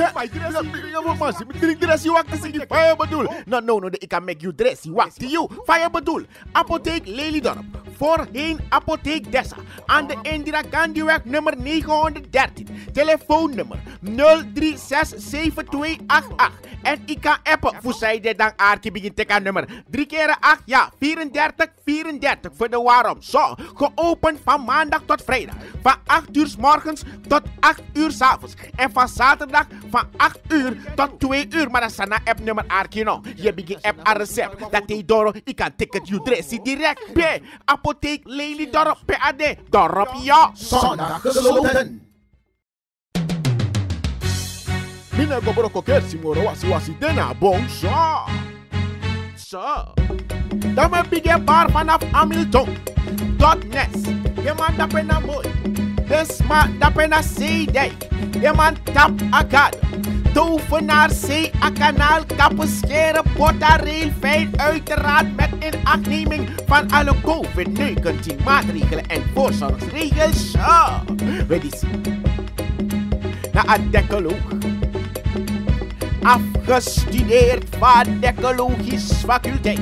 Check my dress. Drink dress je wakte sigit. Fire bedul. No, no, no. I can make you dress. Je to you. Fire bedoel. Apotheek Lelydorp voorheen Apotheek Dessa aan de Indira Gandhiweg nummer 913. Telefoonnummer 0367288. En ik kan appen voor zij dit dan aardje begin te nummer 3 keer 8 ja 34 34 voor de waarom. Zo, geopend van maandag tot vrijdag. Van 8 uur s morgens tot 8 uur s avonds. En van zaterdag van 8 uur tot 2 uur. Maar dat is een app nummer aardje nog Je begint app aan recept. Dat is door, ik kan ticket you dress direct. B. apotheek, Dorop PAD, Dorop ya Sana gesloten. Mina si simoro wasi wasi dena bong Sa. Dame bige bar amil Hamilton. Dot nest. Yeman dapena boy, Desma dapena si day, Yeman tap akad. naar Zee, Kanaal, Kappelscheren, Botta, fijn Uiteraard met inachtneming van alle COVID-19 maatregelen en voorzorgsregels. Ja, weet je. Na een dekkeloog. Afgestudeerd van Dekologische Faculteit.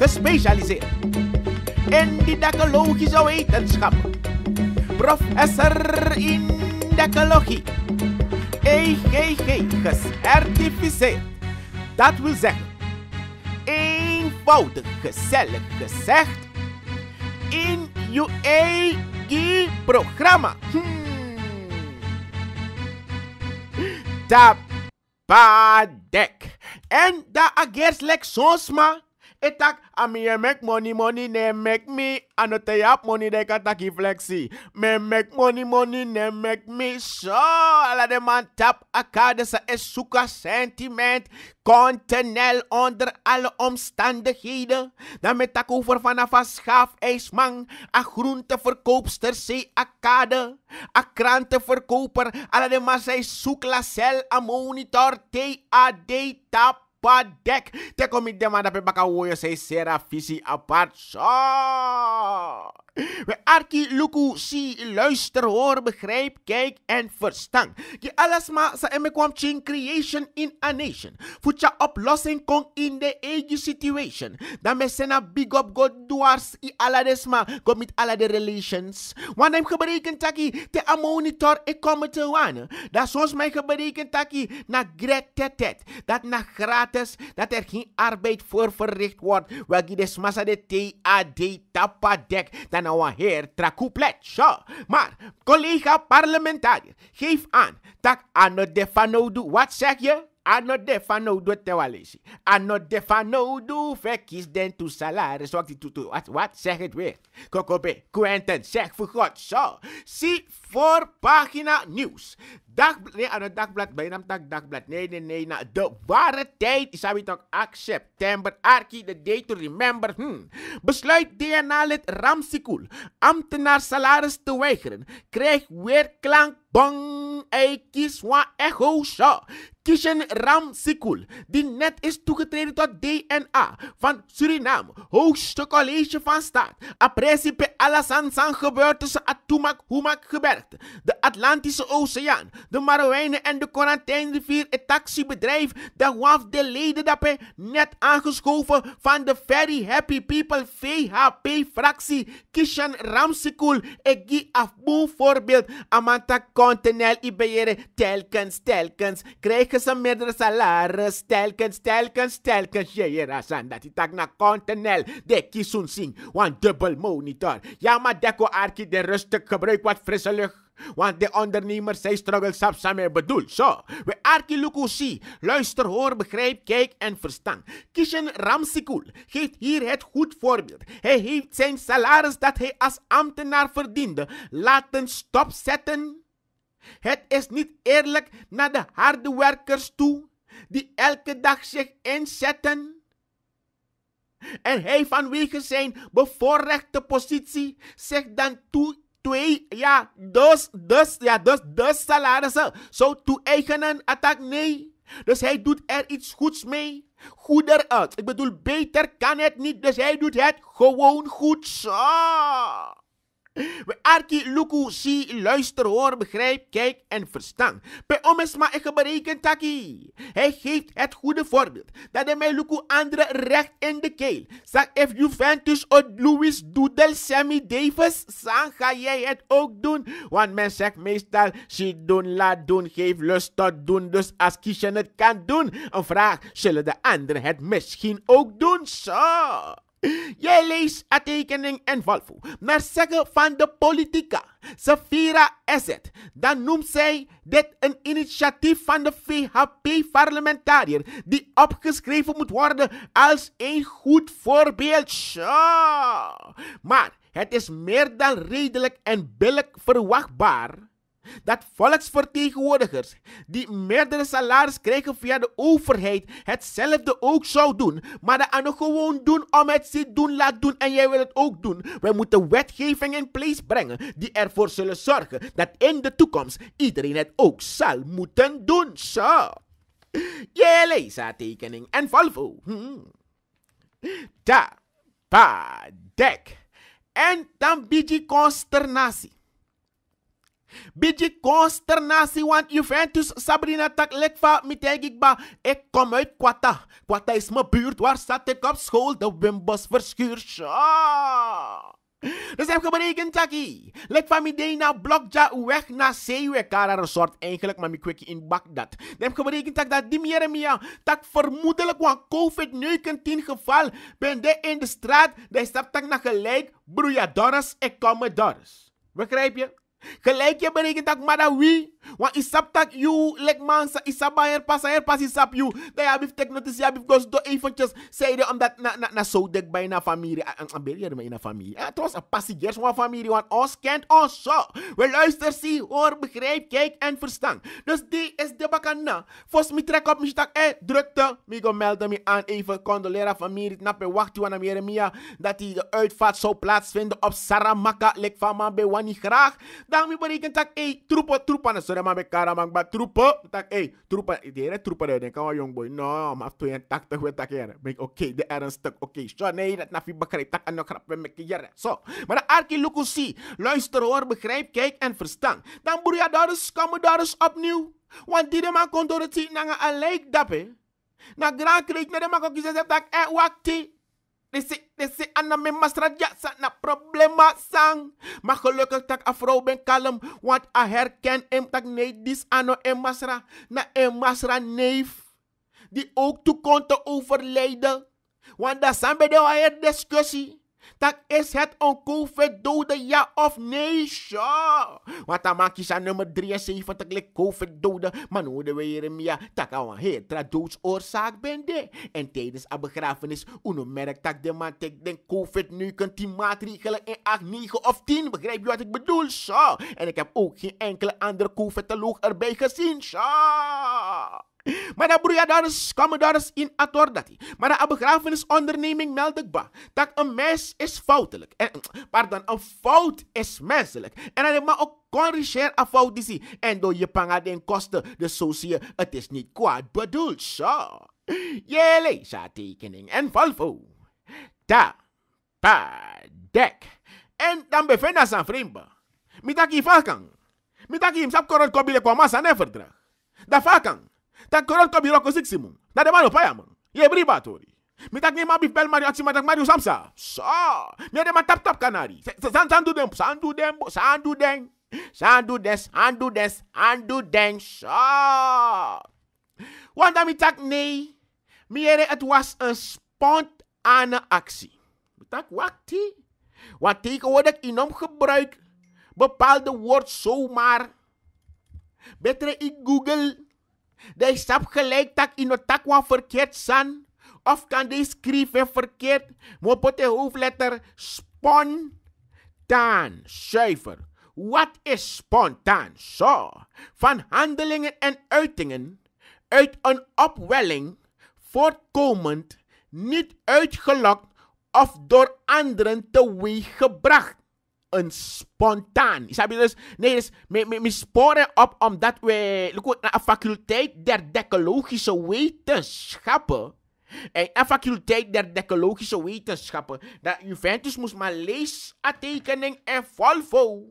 Gespecialiseerd in didactologische wetenschappen. Professor in Dekologie EGG gecertificeerd. Dat wil zeggen, eenvoudig gezellig gezegd, in je programma. Hmm. En dat agerslex soms maar It tak a make money, money, they make me. I no they money, they can take flexi. Me make money, money, they make me. So, alla de man tap elkaar, sa is suka sentiment. Continel onder alle omstandigheden. Dan met tak over vanaf een schaaf ijsman. A groenteverkoopster, zee akkade. A krantenverkoper, alla de man zij zoek la cel, a monitor, TAD tap dek te komi demanda pe baka woyo se sera apart so We arki luku si luister hoor begrijp kijk en verstand. Ki alles ma sa eme kwam ching creation in a nation. Futja oplossing kon in de age situation. Dan me sena big up god dwars i aladesma desma go de relations. Wan dem gebreken taki te a monitor ik e kom te wan. Dat soms mij gebreken taki na tet. Dat na gratis dat er geen arbeid voor verricht wordt. Wagi de massa de TAD tapadek dan awa nou heer trakouplet. Maar, collega parlementariër, geef aan dat aan de Fanodu, wat zeg je? not defa no do te walesi. not defa no do verkies den to salaris. Wat, wat, wat zeg het weer? Kokobe, Quentin, zeg voor God zo. Zie voor pagina nieuws. Dag, nee, aan het dagblad, bijna dagblad. Nee, nee, nee, na de ware tijd is het ook september. Arki, de day to remember. Hmm. Besluit DNA-lid Ramsikool, ambtenaar salaris te weigeren. Krijg weer klank Bang, ei Kiswa echo sha. Kishen Ram die net is toegetreden tot DNA van Suriname, hoogste college van staat. A principe San gebeurt tussen Atumak Humak gebergte, de Atlantische Oceaan, de Marowijnen en de Quarantijnrivier, het taxibedrijf, de WAF, de leden daarbij net aangeschoven van de Very Happy People VHP-fractie. Kishen Ram Sikul, Egi Afboe voorbeeld, Amata. Contenel, Ibeere, telkens, telkens. Krijgen ze meerdere salaris, telkens, telkens, telkens. Jera dat die tak na De kiesun sing, want dubbel monitor. Ja, maar deko arki de rustig gebruik wat frisse lucht. Want de ondernemers zijn struggle samen bedoel. Zo, we arkilukusi. Luister, hoor, begrijp, kijk en verstaan. Kishen Ramsikul geeft hier het goed voorbeeld. Hij heeft zijn salaris dat hij als ambtenaar verdiende laten stopzetten het is niet eerlijk naar de harde werkers toe, die elke dag zich inzetten. En hij vanwege zijn bevoorrechte positie zich dan toe twee, ja, dus, dus, ja, dus, dus salarissen zou toe-eigenen, attack, nee. Dus hij doet er iets goeds mee. Goeder uit. Ik bedoel, beter kan het niet. Dus hij doet het gewoon goed. Ah. We arki luku si luister hoor begrijp kijk en verstand. Pe omesma ik bereken taki. Hij geeft het goede voorbeeld. Dat de mij luku andere recht in de keel. Zag if Juventus of Louis Doedel Sammy Davis. Zang ga jij het ook doen. Want men zegt meestal si doen laat doen geef lust tot doen. Dus als kiesje het kan doen. Een vraag zullen de anderen het misschien ook doen. Zo. Jij leest tekening en valvo. Maar zeggen van de politica, Safira Asset, dan noemt zij dit een initiatief van de VHP-parlementariër, die opgeschreven moet worden als een goed voorbeeld. Ja. Maar het is meer dan redelijk en billig verwachtbaar dat volksvertegenwoordigers die meerdere salaris krijgen via de overheid hetzelfde ook zou doen. Maar aan anderen gewoon doen om het zit doen, laat doen en jij wil het ook doen. Wij moeten wetgeving in place brengen die ervoor zullen zorgen dat in de toekomst iedereen het ook zal moeten doen. Zo. Jeleza tekening en Volvo. Hmm. Da, Ta, pa, dek. En dan je consternatie. Beetje consternatie, want Juventus Sabrina tak lekva mitegikba. Ik kom uit Quata. Quata is mijn buurt, waar zat ik op school? De Wimbos verschuurt. Ah. Dus heb geberekend, dat Lek van mij naar Blokja weg naar Zeeweg. Kara resort eigenlijk, maar ik kwekje in Bagdad. Dan heb geberekend tak dat die Jeremia, dat vermoedelijk van COVID-19 geval, ben de in de straat, dat stapt naar gelijk, broeia Doris, ik kom met Doris. Begrijp je? Gelijk je berekent dat maar dat wie. Want dat? tak you, lek man dat her pas, her pas dat you. Dat je hebt technotis, je hebt dus door eventjes zeiden omdat na, na, na zo dik bij na familie. En ah, ah, ah, ben je in familie. Het was een passagiers van familie, want ons kent ons zo. We luisteren, zie, hoor, begrijp, kijk en verstaan. Dus die is de bakana. Volgens mij trek op mijn stak, eh, drukte. Mij melden me aan, even condolera familie. na je wacht, want meer dat die de uitvaart zou plaatsvinden op Saramaka. Lek van man, ben wani graag dan moet je kan tak ei troepo, troepo. na sore ma be kara mang ba trupo tak ei die dire troepo, de denk kan jong boy no maar to en tak tak we tak oké de er een stuk oké zo nee dat na fi Tak tak an krap me ke yer zo maar arki lukusi luister hoor begrijp kijk en verstaan dan bori daar is kom daar is opnieuw want die de man kon door het zien na een lijk dappe na grand kreeg na de man kon kiezen dat eh wakti Desi, desi, anna me ja, na problema sang. Maar gelukkig tak afro ben kalm, want a herken em dat nee, dis anno em masra, na em masra neef. Die ook toe kon te overlijden. Want dat zijn bij de discussie tak is het een covid dode ja of nee, sure. Want dan maak je nummer 73, like covid dode. Maar nu de ja, tak al een hetra doodsoorzaak ben de. En tijdens een begrafenis, uno merk dat de man tek den COVID nu kunt die maatregelen in 8, 9 of 10. Begrijp je wat ik bedoel, sure. En ik heb ook geen enkele andere COVID-loog erbij gezien, sure. Maar dan broer, daar eens, kwam daar eens in atordati. Maar de begrafenisonderneming meld ik ba. Dat een mens is foutelijk. En, mm, pardon, een fout is menselijk. En dan maar ook corrigeer een fout die En door je panga den kosten. de dus zo zie het is niet kwaad bedoeld. Zo. Je lees tekening en valvo. Ta. Pa. Dek. En dan bevindt zijn vreemde. Met dat hij hem sap korrel kobile kwamasa verdrag. Da valkan. tak korang kau biro kosik simu. Na de mano payam. Ye bri batori. Mi tak ni ma bif bel mario anti ma tak mari samsa. So, mi ade ma tap tap kanari. San san du dem, san du dem, san du deng. San du des, san du des, san du deng. sa Wanda mi tak nee. Mi ere het was spont spontane aksi Mi tak wakti. Want ko in inom gebruik bepaalde woord zomaar. Beter ik Google De stap gelijk tak in het tak verkeerd zijn, Of kan deze schrijven verkeerd. Maar op de hoofdletter spontaan, zuiver. Wat is spontaan? Zo, van handelingen en uitingen uit een opwelling voortkomend, niet uitgelokt of door anderen teweeggebracht. gebracht een spontaan. Snap je dus? Nee, dus me, me, me sporen op omdat we naar een faculteit der decologische wetenschappen. En een faculteit der decologische wetenschappen. Dat Juventus moest maar leesattekening en Volvo.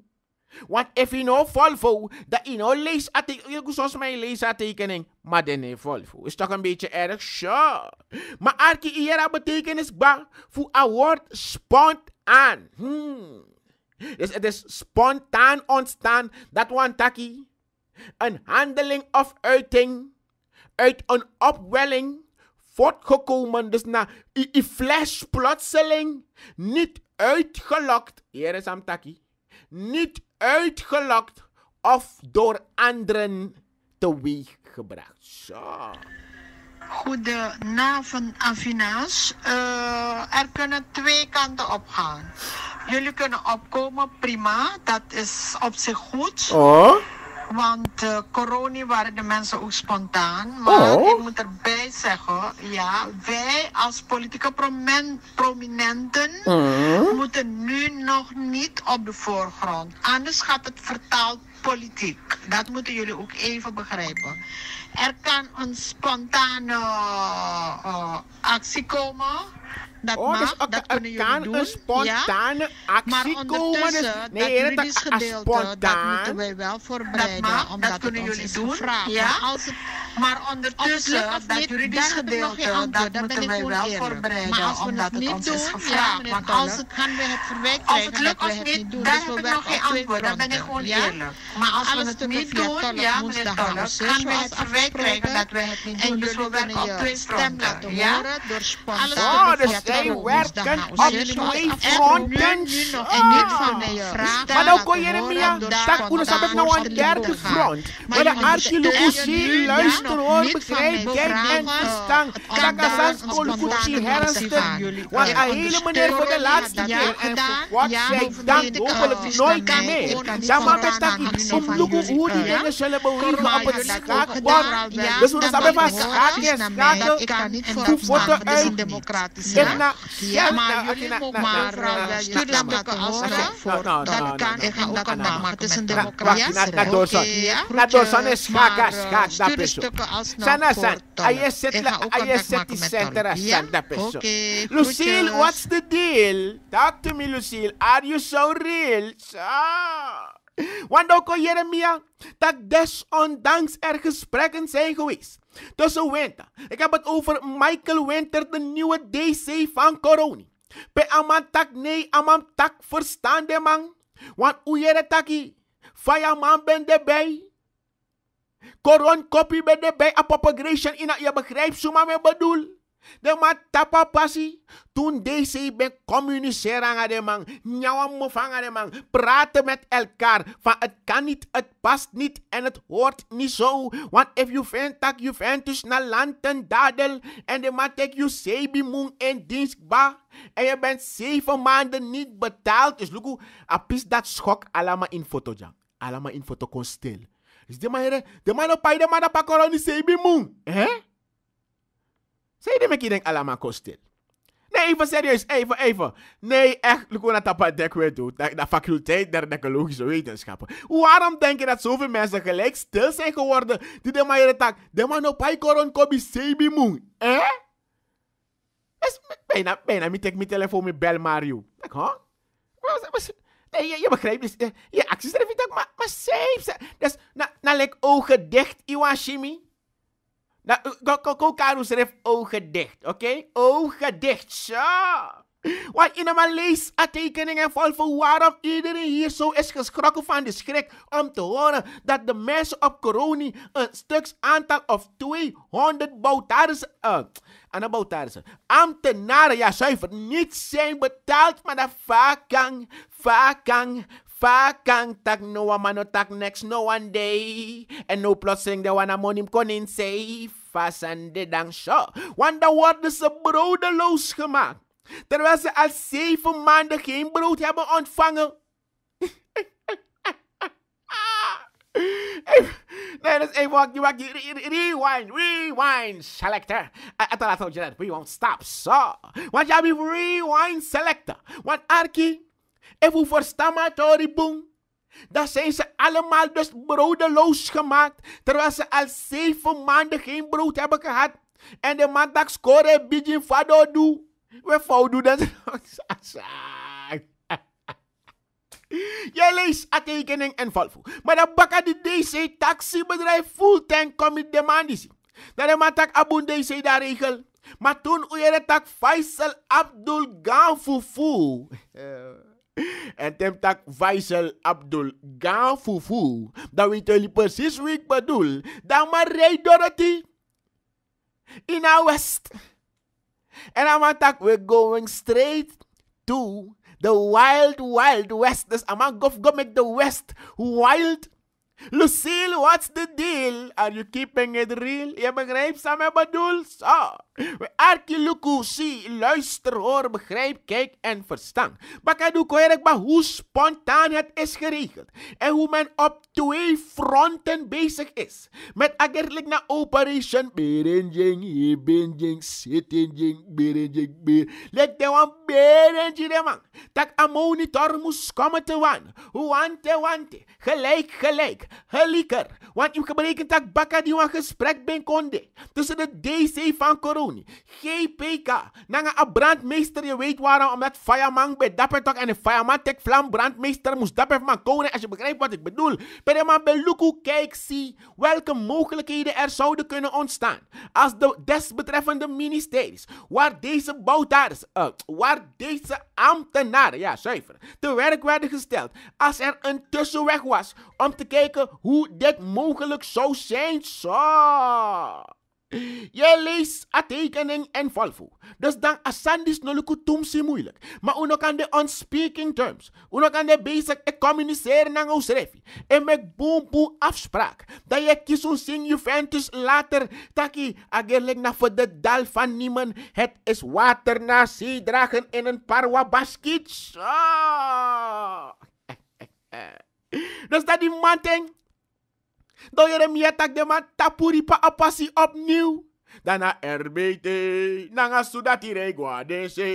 Want if you know Volvo, dat je nou ik Zoals mijn leesattekening Maar dan nee Volvo. Is toch een beetje erg? Sure. Maar Arki Iera betekenis voor een woord spontaan. Hmm. Dus het is spontaan ontstaan dat Wantaki een handeling of uiting uit een opwelling voortgekomen, dus na een flash plotseling, niet uitgelokt, hier is Amtaki, niet uitgelokt of door anderen teweeg gebracht. Zo. Goedenavond, Avina's. Eh, er kunnen twee kanten op gaan. Jullie kunnen opkomen, prima. Dat is op zich goed. Oh. Want uh, corona waren de mensen ook spontaan. Maar oh. ik moet erbij zeggen, ja, wij als politieke prominenten mm. moeten nu nog niet op de voorgrond. Anders gaat het vertaald politiek. Dat moeten jullie ook even begrijpen. Er kan een spontane eh, eh, actie komen. Dat, oh, dus mag, dat kunnen jullie kan doen. een spontane actie maar komen. Dus, nee, dat gedeelte, dat moeten wij wel voorbereiden. Dat omdat dat kunnen jullie doen. Vraag, Als maar ondertussen, dat, dat juridisch gedeelte, dat moeten wij wel voorbereiden, omdat het ons is gevraagd. Want als het gaan we het verwijt krijgen, als het lukt of niet, daar heb ik nog geen antwoord, Dan ben ik gewoon eerlijk. Maar als we het niet doen, ja meneer Tolk, gaan we het verwijt krijgen dat we het niet doen. En Dus we werken op twee fronten, ja? Oh, dus zij werken op twee fronten. Maar dan nou kon je niet meer, dat kunnen ze nou aan derde front. Maar de hier, luistert pastoor begrijpt kerk en verstand. Kakasans kolkutsi herenstuk. Was een hele meneer voor de laatste keer. En God zij dank hopelijk nooit meer. Dan maar met dat om lukken hoe die dingen zullen bewegen op het schaakbord. Dus we zijn van schaken en kan Hoe niet uit. En na, ja, maar jullie ook maar dat afleggen voor. Dat kan Ik ook aan de Het is een democratie. Na doorzaam is schaak, dat is maken set la, San, set is center as Santa Peso. Lucille, what's the deal? Talk to me, Lucille. Are you so real? So. Want ook Jeremia, dat desondanks er gesprekken zijn geweest tussen Winter. Ik heb het over Michael Winter, de nieuwe DC van Coroni. Pe aman tak nee, aman tak verstande man. Want hoe je dat takkie, Fireman ben de bij. Koron kopi bede bij apopagration ina je begrijpt suma me bedoel. De mat tapa pasi. Toen deze ben communiceren aan de man. Njawam vangen de man. Praten met elkaar. Van het kan niet, het past niet en het hoort niet zo. Want if you vindt dat je vindt dus naar land en dadel. En de man tek je sebi moen en ba. En je bent zeven maanden niet betaald. Dus luku, apis dat schok allemaal in fotojang. jang. Allemaal in foto stil. Is de maire, de mano pai de mana pakoroni se ibi mung. Hè? Zij die meki denk alama kostel. Nee, even serieus, even, even. Nee, echt, Lucona Tapa Dekwe doet. De, de faculteit der ecologische wetenschappen. Waarom denk je dat zoveel mensen gelijk stil zijn geworden die de maire tak, de mano pai koron kobi sebi mung. Hè? Bijna, bijna, ik mijn telefoon met Bel Mario. Huh? nee, eh, je, begrijpt dus, eh, je acties er vindt maar, maar safe. Dus, na, nou, na nou lek ogen dicht, Iwashimi. Nou, eh, koko karu schrijft ogen dicht, oké? Ogen dicht, zo. Want in mijn lees tekeningen vol waarom Iedereen hier zo is geschrokken van de schrik om te horen dat de mensen op Coronie een stuk aantal of 200 Boutarissen, uh, aan Boutarissen, ambtenaren, ja zuiver, niet zijn betaald, maar dat vakang, vakang, Vakang tak no one man no tak next no one day. En no plotseling de one amonim kon in safe. and de dan show. Want dan worden ze brodeloos gemaakt. Terwijl ze al zeven maanden geen brood hebben ontvangen. nee, dat is even wakkie wakkie. Rewind, rewind selector. En dan laat je dat we won't stop. Zo. Want je hebt rewind selector. Want Arki, even voor stamatori boom. Dan zijn ze allemaal dus broodeloos gemaakt. Terwijl ze al zeven maanden geen brood hebben gehad. En de man dat score bijin fado doe. We fout doen dat. Jij leest a en valvo. Maar dat bakken die DC taxibedrijf fulltime commit demand is. Dat is maar tak abun DC regel. Maar toen u je tak Faisal Abdul Ganfufu. En tem tak Faisal Abdul Ganfufu. Dan weet jullie precies wie ik bedoel. Dan maar Dorothy. In a West. And En amang tak, we're going straight to the wild, wild west. Dus amang gof go make the west wild Lucille, what's the deal? Are you keeping it real? Je begrijpt wat ik bedoel? Zo. We arki luku si, luister, hoor, begrijp, kijk en verstaan. Bakadu koerek zien hoe spontaan het is geregeld. En hoe men op twee fronten bezig is. Met eigenlijk naar operation Berenjing, Hebenjing, Sittinjing, Berenjing, Ber. Lek de wan Berenjing de man. Tak a monitor moest komen te wan. Wante, wante. Gelijk, gelijk tak Want u gebrekend dat bakka die een gesprek ben konde. Tussen de DC van Coroni, GPK, nanga een brandmeester, je weet waarom, omdat fireman bij dapper toch en een fireman tek vlam brandmeester moest dapper van konen, als je begrijpt wat ik bedoel. Per man beluku kijk zie welke mogelijkheden er zouden kunnen ontstaan als de desbetreffende ministeries, waar deze bouwtaars, uh, eh, waar deze ambtenaren, ja zuiver, te werk werden gesteld, als er een tussenweg was om te kijken hoe dit mogelijk zou zijn. Zo. Je leest a tekening en valvo. Dus dan asandis noluku tumsi moeilijk. Maar uno kan de on speaking terms. Uno kan de basic e communiceren naar ons refi. En met boom boom afspraak. Dat je kiezen sing Juventus later. Taki agerlijk na voor de dal van niemand. Het is water na zee dragen in een parwa basket. Ah. Dus dat die man denkt, door je remia tak de man tapuri pa apasi opnieuw. Dana RBT, nanga sudati re guadese.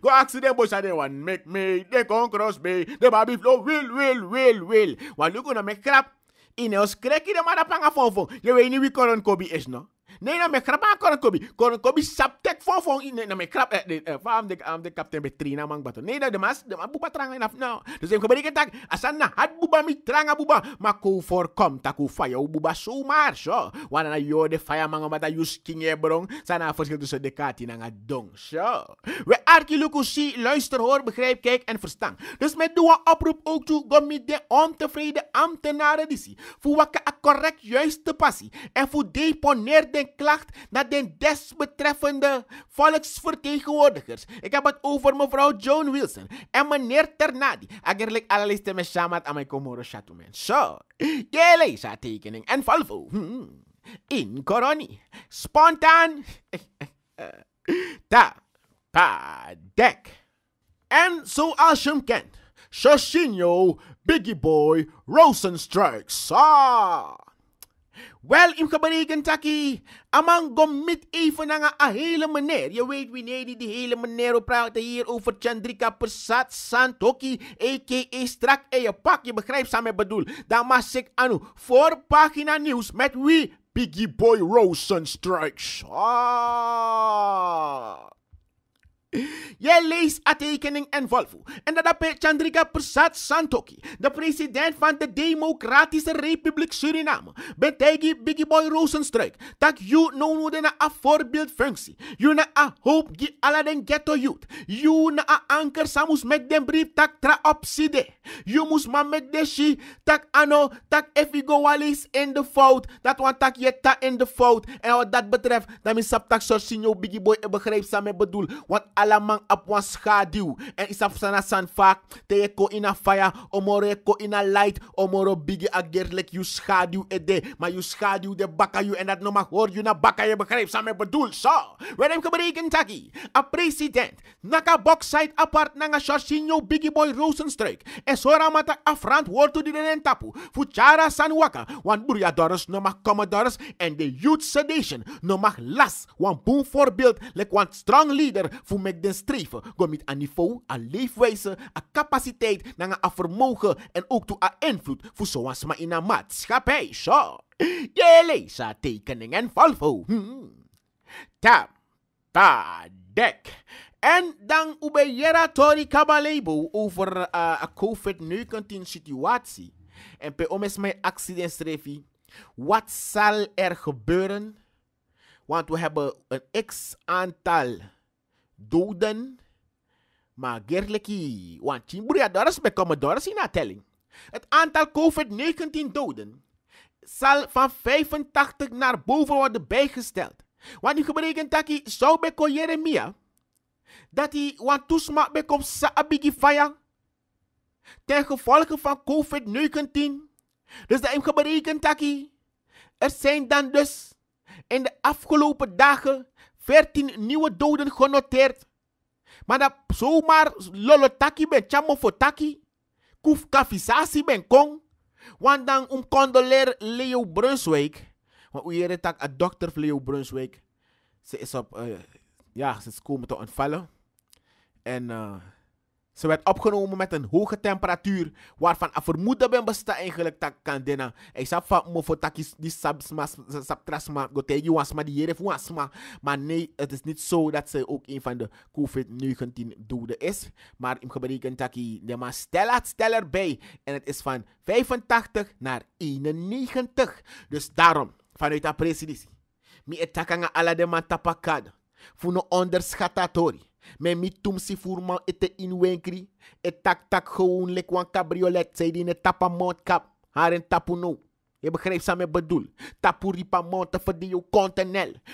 Go accident bocha de wan make me, de kon cross me, de baby flow will, will, will, will. Wan luku na me krap, ine os kreki de mada panga fonfon. Je weet niet wie kobi is no. Nee, nou me krap aan kon kobi. Kon kobi saptek fon fon in na me krap eh de fam eh, de am eh, de betrina mang bato. Nee, nou, de mas de buba tranga na nou. Dus ik gebreek tak asana had buba mi tranga buba ma ko for kom taku fire buba so maar zo. Wana na yo de fire mang mata use king e brong. Sana verschil tussen de kati na dong. Zo. We Arkilukushi, luister, hoor, begrijp, kijk en verstaan. Dus met doe oproep ook toe, met de ontevreden ambtenaren die zie. Voor wat a correct juiste passie. En voor deponeer den klacht naar den desbetreffende volksvertegenwoordigers. Ik heb het over mevrouw Joan Wilson en meneer Ternadi. Eigenlijk allerlei me shamat aan mijn komoro shatumen. Zo, jij tekening en valvo. Hm, hm. In Coroni. Spontaan. Ta. Eh, eh, eh. Padek. En zoals je hem kent, Jorginho, Biggie Boy, Strikes Ah. Wel, in kabarigan taki, amang gomit even aan a hele meneer. Je weet wie nee die hele meneer praat hier over Chandrika Persat Santoki, a.k.a. strak en je pak. Je begrijpt samen bedoel. Dan mas ik anu voor pagina nieuws met wie? Biggie Boy Strikes Ah. Je leest a tekening en Volvo. En dat is Chandrika Prasad Santoki, de president van de Democratische Republiek Suriname. Betegi Biggie Boy Rosenstrike. Dat you no nu de na build voorbeeldfunctie. You na a hoop gi alla den ghetto youth. You na a anker samus met den brief tak tra opside. You mus maar met de shi tak ano tak efigo walis in de fout. Dat want tak je ta in de fout. En wat dat betreft, dan is dat tak signo Biggie Boy begrijp samen bedoel. Want alamang apwan schaduw. En isap sana san vaak. Teye ko ina faya. Omore ko ina light. Omoro bigi agerlek. You schaduw ede. Ma you schaduw de baka you. En dat no mag hoor you na bakka je begrijpt. Samen bedoel sa. Wedem gebreken taki. A president. Naka boksite apart nanga shoshinyo bigi boy Rosenstreich. En sora mata afrant war to di den tapu. Fuchara san waka. Want buria no mag commodores. En de youth sedation. No mag las. Want boom voorbeeld. Lek want strong leader met den streven. Go met aan niveau, aan leefwijze, aan capaciteit, naar aan vermogen en ook toe aan invloed. Voor zoals maar in een maatschappij, zo. Je leest tekening en valvo. Hmm. Tam, pa, dek. En dan jera tori kabalebo over uh, a COVID-19 situatie. En pe om is mijn accidentstrefi. Wat zal er gebeuren? Want we hebben een x aantal doden. Maar gerleki, want bekomen doris in telling. Het aantal COVID-19 doden zal van 85 naar boven worden bijgesteld. Want je berekent dat hij zou beko Jeremia. Dat hij want toesmaak bekomt saabigi faya. Ten gevolge van COVID-19. Dus dat heeft berekent dat hij... Er zijn dan dus in de afgelopen dagen 14 nieuwe doden genoteerd. Maar dat zomaar lolotaki ben chamo Taki, Kuf kafisasi ben kong. Want dan om condoleer Leo Brunswick, Want u hier tak a dokter Leo Brunswick. Ze is op, uh, ja, ze is komen te ontvallen. En... Uh, ze werd opgenomen met een hoge temperatuur, waarvan a vermoeden ben bestaat eigenlijk dat kan Hij van me voor die sabtrasma, gotegi die Maar nee, het is niet zo dat ze ook een van de COVID-19 doden is. Maar ik berekent dat hij de man stelt stel erbij. En het is van 85 naar 91. Dus daarom, vanuit de presidie. mi etakanga ala de man tapakad. no onderschatatori. Men mitum tumsi voerman ete inwenkri. Et tak tak gewoon lek wan cabriolet. Zij die ne tapa mondkap. Haar en tapu no. Je begrijpt wat ik bedoel. Tapuripa monte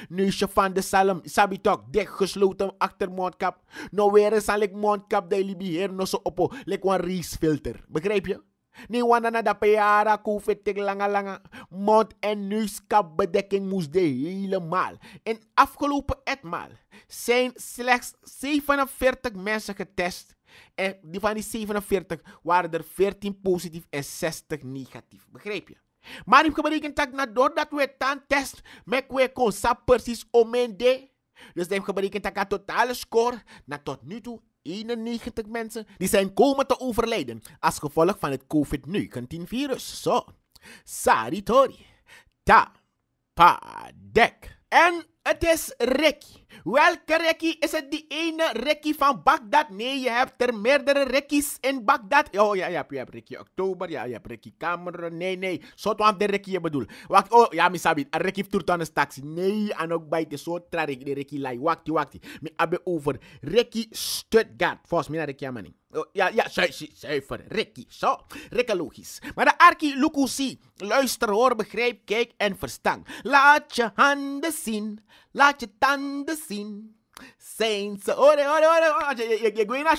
Nu is je van de salem. Sabitok gesloten achter mondkap. Nou weer eens al mond mondkap. Die libi her no so oppo. Lek wan filter Begrijp je? Ni wanana da peara kovetik langa langa. Mond- en neuskapbedekking moes de helemaal. In afgelopen etmaal zijn slechts 47 mensen getest. En die van die 47 waren er 14 positief en 60 negatief. Begrijp je? Maar ik berekend dat doordat we dan test met we kon precies om de. Dus hebben berekend dat totale score na tot nu toe 91 mensen die zijn komen te overlijden als gevolg van het COVID-19-virus. Zo, saritori, ta, pa, dek. En het is Rekki. Welke Rekki? Is het die ene Reki van Bagdad? Nee, je hebt er meerdere rekkies in Bagdad. Oh ja, ja, je hebt rekkie Oktober, ja, je hebt rekkie Cameron. Nee, nee, soort de rekkie je bedoel. Wacht, oh ja, misabi, een rekkie een taxi. Nee, en ook bij de soort trarik, de rekkie lai. Wacht, wacht. Me hebben over Rekki Stuttgart. Volgens mij naar rekkie Ja, Oh, ja, ja, zuiver. Ricky, zo. Rikke logisch. Maar de Arki Lukusi. Luister, hoor, begrijp, kijk en verstaan. Laat je handen zien laat je tanden zien. Zijn ze, ore, ore, ore, je, je, je guina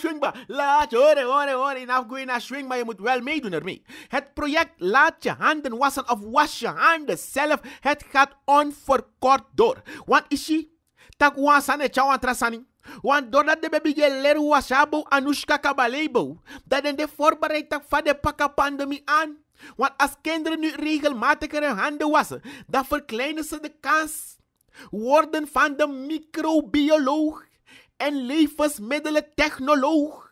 Laat je, ore, ore, ore, nou guina swing, maar je moet wel meedoen ermee. Het project Laat je handen wassen of was je handen zelf, het gaat onverkort door. Want je? tak wasane, chawan trasani. Want doordat de baby leer wasabo anushka kabalebo, dat in de voorbereid van de pakapandemie aan. Want als kinderen nu regelmatig hun handen wassen, dan verkleinen ze de kans worden van de microbioloog en levensmiddelentechnoloog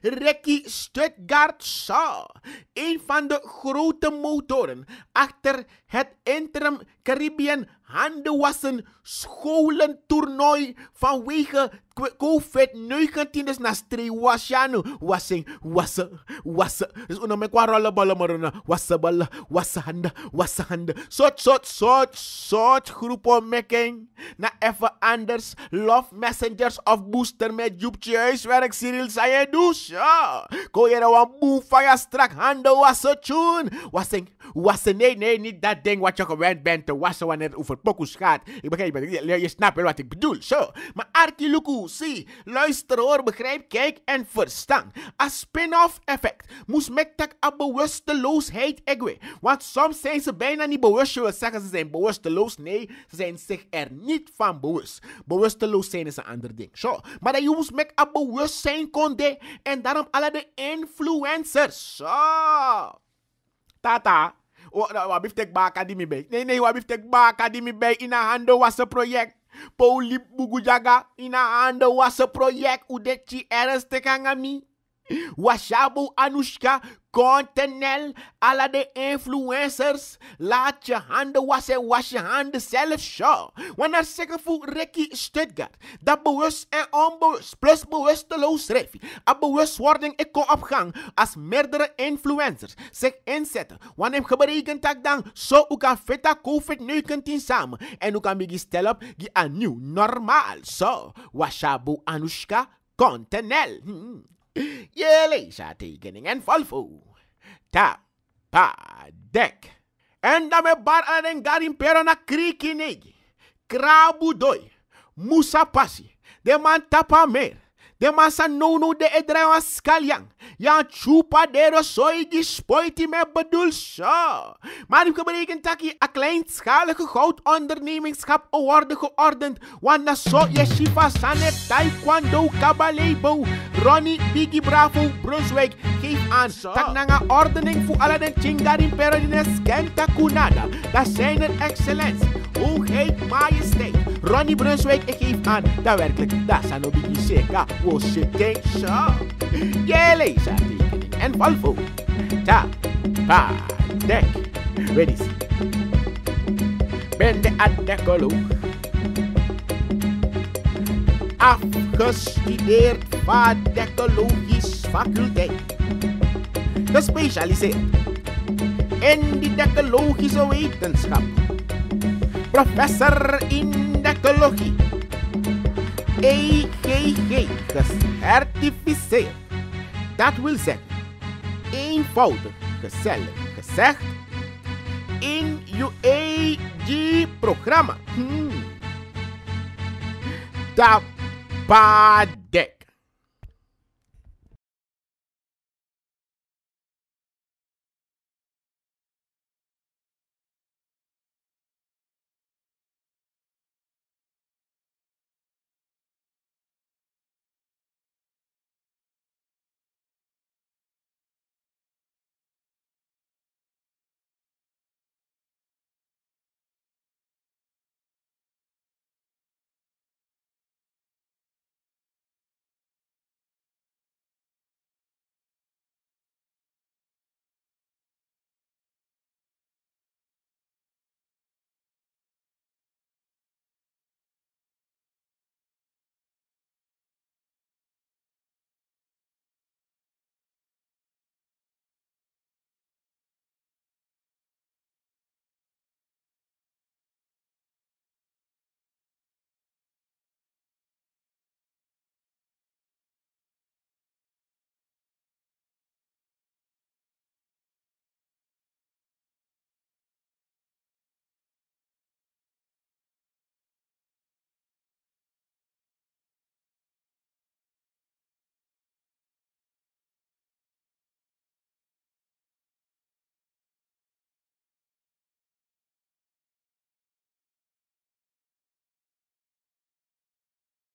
Ricky Stuttgart Shaw, een van de grote motoren achter het interim Caribbean een scholen, toernooi vanwege COVID-19. Dus na nou? wassen, wassen, wassen, wassen. Dus we noemen qua rollenballen, maar eh, wassen ballen, wassen handen, wassen handen. Soort, soort, soort, soort groepenmaking. Na even anders, love messengers of booster met Joepje huiswerk, Cyril Sayedus. Ja, kon je nou een boe van je strak handen wassen, tjoen. Wassen, wassen. Nee, nee, niet dat ding wat je gewend bent te wassen wanneer het over pokus gaat. Ik begrijp het, je snapt wat ik bedoel. Zo. Maar Arki Luku, zie, luister hoor, begrijp, kijk en verstaan. Als spin-off effect moest met tak aan bewusteloosheid egwe. Want soms zijn ze bijna niet bewust. Je wil zeggen ze zijn bewusteloos. Nee, ze zijn zich er niet van bewust. Bewusteloos zijn is een ander ding. Zo. Maar dat je moest met aan bewustzijn konde. En daarom alle de influencers. Zo. Tata. Wa heeft ik baka die me bij? Nee, nee, wat heeft ik bij? In oh, was een project. Pauli Bugujaga, in hando oh, was een project. Hoe dat je Washabu Anushka, Kontenel, alle de influencers. Laat je handen wassen en was je handen zelf zo. Wanneer dat zeggen voor Ricky Stuttgart. Dat bewust en onbewust plus bewusteloos schrijf. Een bewustwording ik kom op gang als meerdere influencers zich inzetten. Wanneer hem berekent dat dan zo u kan veta COVID-19 samen. En u kan begin stel op die een nieuw normaal. Zo, so, Washabu Anushka, Kontenel. Hm, hm. ليس Tap, pa, deck. Enda me bar aden garim pero na kriki negi. Krabu doi. Musa pasi. De man tapa mer. Nou nou de massa nono de edrewa skalian. Ya chupa de rosoi gispoiti me bedoel zo. Maar u berekent taki a een kleinschalige goudondernemingschap worden geordend. Want na zo yeshiva sane taekwondo kabalebo. Ronnie Biggie Bravo Brunswijk geeft aan. Tak nanga ordening voor alle den chingarin perodines kenta kunada. Dat zijn er excellentie. Hoogheid, majesteit. Ronnie Brunswijk, geeft aan. Dat werkelijk, dat zijn ook niet zeker. Você tem só Jelly's en Volvo. Ta, pa, dek, ready Ben de aardekoloog. Afgestudeerd vadekologisch faculteit. Gespecialiseerd in de dekologische wetenschap. Professor in de dekologie AKA, the certificeer. Dat wil zeggen, eenvoudig, gezellig, gezegd, in je AG-programma. Hmm. Da pade.